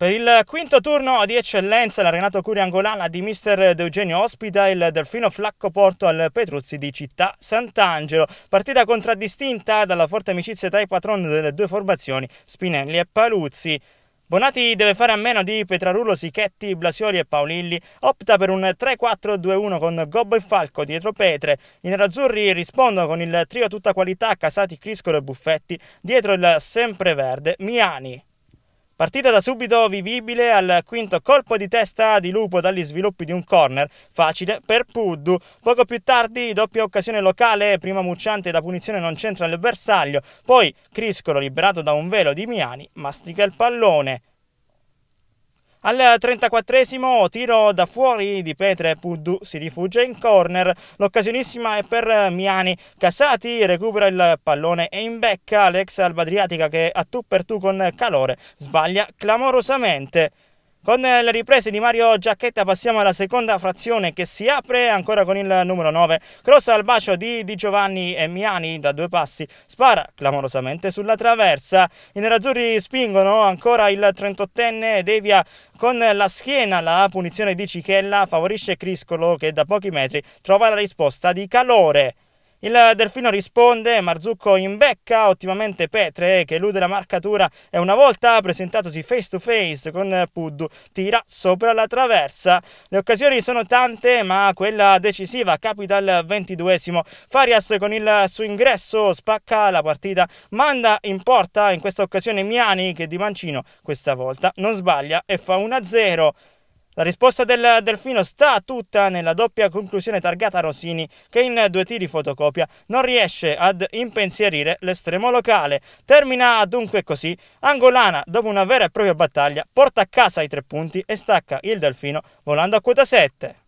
Per il quinto turno di eccellenza l'arenato curiangolana di mister Eugenio ospita il Delfino Flacco Porto al Petruzzi di Città Sant'Angelo, partita contraddistinta dalla forte amicizia tra i patroni delle due formazioni Spinelli e Paluzzi. Bonati deve fare a meno di Petrarulo, Sichetti, Blasioli e Paolilli, opta per un 3-4-2-1 con Gobbo e Falco dietro Petre, i nerazzurri rispondono con il trio tutta qualità Casati, Criscolo e Buffetti, dietro il sempreverde Miani. Partita da subito vivibile al quinto colpo di testa di Lupo dagli sviluppi di un corner facile per Puddu. Poco più tardi doppia occasione locale, prima Mucciante da punizione non c'entra il bersaglio, poi Criscolo liberato da un velo di Miani mastica il pallone. Al 34 esimo tiro da fuori di Petre Puddu si rifugia in corner, l'occasionissima è per Miani, Casati recupera il pallone e in becca l'ex Albadriatica che a tu per tu con calore sbaglia clamorosamente. Con eh, le riprese di Mario Giacchetta passiamo alla seconda frazione che si apre ancora con il numero 9. Cross al bacio di Di Giovanni e Miani da due passi, spara clamorosamente sulla traversa. I nerazzurri spingono ancora il 38enne Devia con la schiena. La punizione di Cichella favorisce Criscolo che da pochi metri trova la risposta di calore. Il Delfino risponde, Marzucco imbecca ottimamente Petre che elude la marcatura e una volta presentatosi face to face con Puddu tira sopra la traversa. Le occasioni sono tante ma quella decisiva capita al ventiduesimo. Farias con il suo ingresso spacca la partita, manda in porta in questa occasione Miani che di Mancino questa volta non sbaglia e fa 1-0. La risposta del Delfino sta tutta nella doppia conclusione targata a Rossini che in due tiri fotocopia non riesce ad impensierire l'estremo locale. Termina dunque così. Angolana dopo una vera e propria battaglia porta a casa i tre punti e stacca il Delfino volando a quota 7.